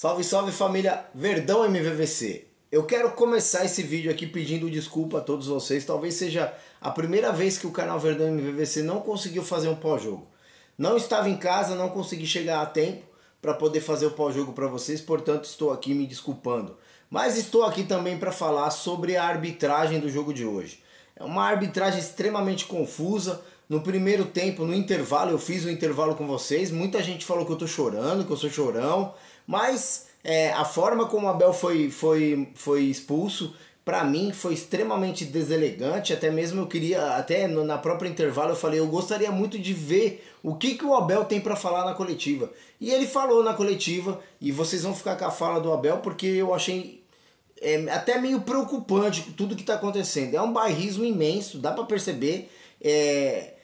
Salve, salve família Verdão MVVC. Eu quero começar esse vídeo aqui pedindo desculpa a todos vocês. Talvez seja a primeira vez que o canal Verdão MVVC não conseguiu fazer um pós-jogo. Não estava em casa, não consegui chegar a tempo para poder fazer o pós-jogo para vocês, portanto estou aqui me desculpando. Mas estou aqui também para falar sobre a arbitragem do jogo de hoje. É uma arbitragem extremamente confusa. No primeiro tempo, no intervalo, eu fiz o intervalo com vocês. Muita gente falou que eu estou chorando, que eu sou chorão. Mas é, a forma como o Abel foi, foi, foi expulso, para mim, foi extremamente deselegante. Até mesmo eu queria, até no, na própria intervalo, eu falei, eu gostaria muito de ver o que, que o Abel tem para falar na coletiva. E ele falou na coletiva, e vocês vão ficar com a fala do Abel, porque eu achei é, até meio preocupante tudo que está acontecendo. É um bairrismo imenso, dá para perceber. É,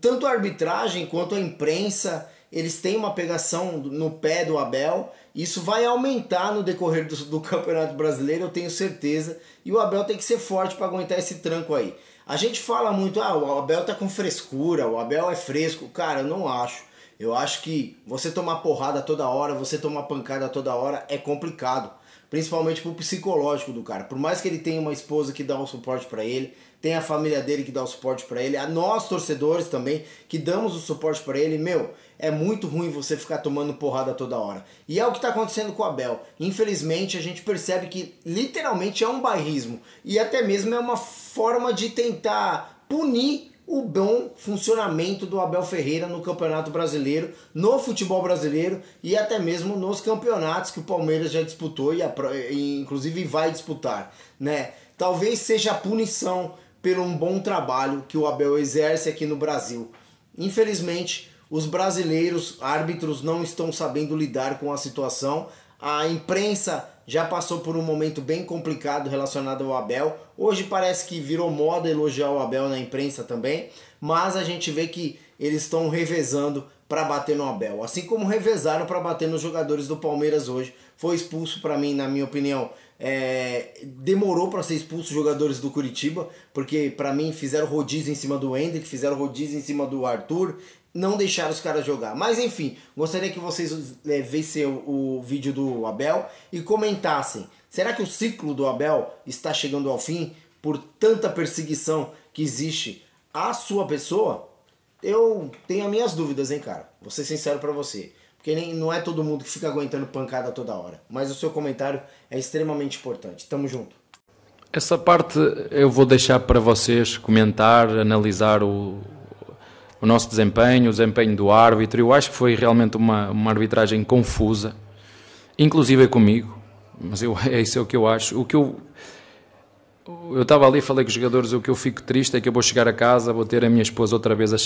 tanto a arbitragem quanto a imprensa, eles têm uma pegação no pé do Abel. Isso vai aumentar no decorrer do, do Campeonato Brasileiro, eu tenho certeza. E o Abel tem que ser forte para aguentar esse tranco aí. A gente fala muito, ah, o Abel tá com frescura, o Abel é fresco. Cara, eu não acho. Eu acho que você tomar porrada toda hora, você tomar pancada toda hora é complicado principalmente pro psicológico do cara. Por mais que ele tenha uma esposa que dá um suporte para ele, tem a família dele que dá o suporte para ele, a nós torcedores também que damos o suporte para ele, meu, é muito ruim você ficar tomando porrada toda hora. E é o que tá acontecendo com o Abel. Infelizmente, a gente percebe que literalmente é um bairrismo e até mesmo é uma forma de tentar punir o bom funcionamento do Abel Ferreira no Campeonato Brasileiro, no futebol brasileiro e até mesmo nos campeonatos que o Palmeiras já disputou e, a, e inclusive vai disputar, né? Talvez seja a punição pelo um bom trabalho que o Abel exerce aqui no Brasil. Infelizmente, os brasileiros árbitros não estão sabendo lidar com a situação, a imprensa já passou por um momento bem complicado relacionado ao Abel. Hoje parece que virou moda elogiar o Abel na imprensa também, mas a gente vê que eles estão revezando para bater no Abel, assim como revezaram para bater nos jogadores do Palmeiras hoje. Foi expulso para mim, na minha opinião, é, demorou para ser expulso jogadores do Curitiba, porque para mim fizeram rodízio em cima do Hendrick, fizeram rodízio em cima do Arthur, não deixaram os caras jogar. Mas enfim, gostaria que vocês é, vissem o, o vídeo do Abel e comentassem: será que o ciclo do Abel está chegando ao fim por tanta perseguição que existe à sua pessoa? Eu tenho as minhas dúvidas, hein, cara? Vou ser sincero para você. Porque nem, não é todo mundo que fica aguentando pancada toda hora. Mas o seu comentário é extremamente importante. Tamo junto. Essa parte eu vou deixar para vocês comentar, analisar o, o nosso desempenho, o desempenho do árbitro. Eu acho que foi realmente uma, uma arbitragem confusa, inclusive comigo. Mas eu, é isso é o que eu acho. O que eu eu estava ali, falei com os jogadores, o que eu fico triste é que eu vou chegar a casa, vou ter a minha esposa outra vez a,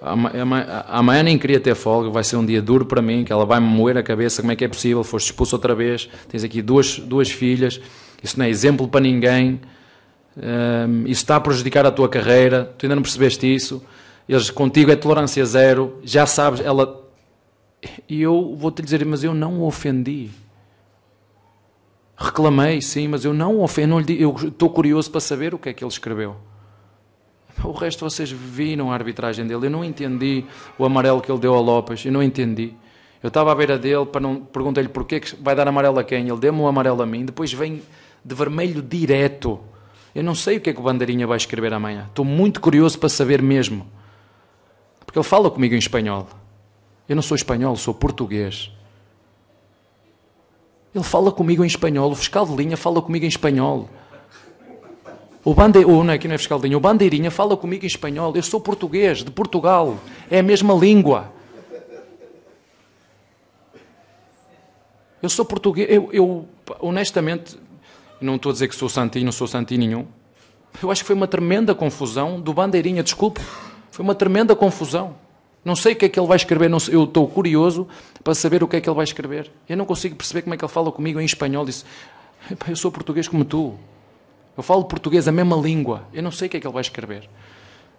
Amanhã nem queria ter folga, vai ser um dia duro para mim, que ela vai me moer a cabeça, como é que é possível, foste expulso outra vez, tens aqui duas, duas filhas, isso não é exemplo para ninguém, um, isso está a prejudicar a tua carreira, tu ainda não percebeste isso, eles contigo é tolerância zero, já sabes, ela... E eu vou-te dizer, mas eu não o ofendi. Reclamei, sim, mas eu não ofendi, eu estou curioso para saber o que é que ele escreveu. O resto vocês viram a arbitragem dele. Eu não entendi o amarelo que ele deu ao Lopes. Eu não entendi. Eu estava à beira dele, para não perguntei-lhe porquê que vai dar amarelo a quem. Ele deu-me um amarelo a mim. Depois vem de vermelho direto. Eu não sei o que é que o Bandeirinha vai escrever amanhã. Estou muito curioso para saber mesmo. Porque ele fala comigo em espanhol. Eu não sou espanhol, sou português. Ele fala comigo em espanhol. O fiscal de linha fala comigo em espanhol. O bandeirinha, o não é que não é fiscaldinho, o bandeirinha fala comigo em espanhol, eu sou português, de Portugal, é a mesma língua. Eu sou português, eu, eu honestamente, não estou a dizer que sou santinho, não sou santinho nenhum. Eu acho que foi uma tremenda confusão do bandeirinha, desculpe, foi uma tremenda confusão. Não sei o que é que ele vai escrever, sei, eu estou curioso para saber o que é que ele vai escrever. Eu não consigo perceber como é que ele fala comigo em espanhol. Disse, eu sou português como tu, eu falo português, a mesma língua. Eu não sei o que é que ele vai escrever.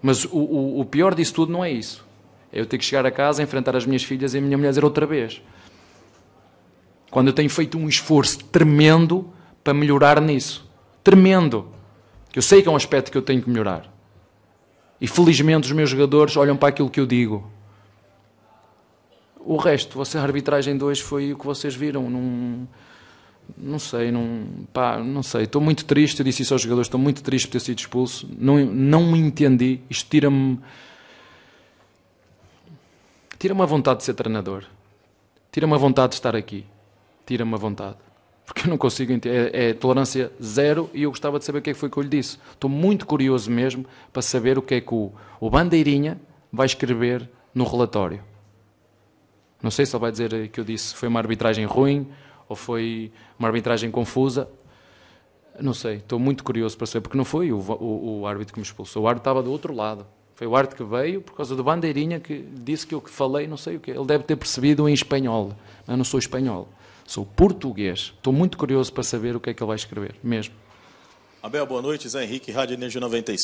Mas o, o, o pior disso tudo não é isso. É eu ter que chegar a casa, enfrentar as minhas filhas e a minha mulher dizer outra vez. Quando eu tenho feito um esforço tremendo para melhorar nisso. Tremendo. Eu sei que é um aspecto que eu tenho que melhorar. E felizmente os meus jogadores olham para aquilo que eu digo. O resto, a arbitragem 2 foi o que vocês viram. Num não sei, não, pá, não sei, estou muito triste, eu disse isso aos jogadores, estou muito triste por ter sido expulso, não, não entendi, isto tira-me tira-me a vontade de ser treinador, tira-me a vontade de estar aqui, tira-me a vontade, porque eu não consigo entender, é, é, tolerância zero e eu gostava de saber o que é que foi que eu lhe disse, estou muito curioso mesmo para saber o que é que o, o Bandeirinha vai escrever no relatório. Não sei se ele vai dizer que eu disse foi uma arbitragem ruim, ou foi uma arbitragem confusa. Não sei, estou muito curioso para saber, porque não foi o, o, o árbitro que me expulsou, o árbitro estava do outro lado. Foi o árbitro que veio por causa do bandeirinha que disse que eu que falei, não sei o que. Ele deve ter percebido em espanhol. Eu não sou espanhol, sou português. Estou muito curioso para saber o que é que ele vai escrever, mesmo. Abel, boa noite. Zé Henrique, Rádio Energia 95.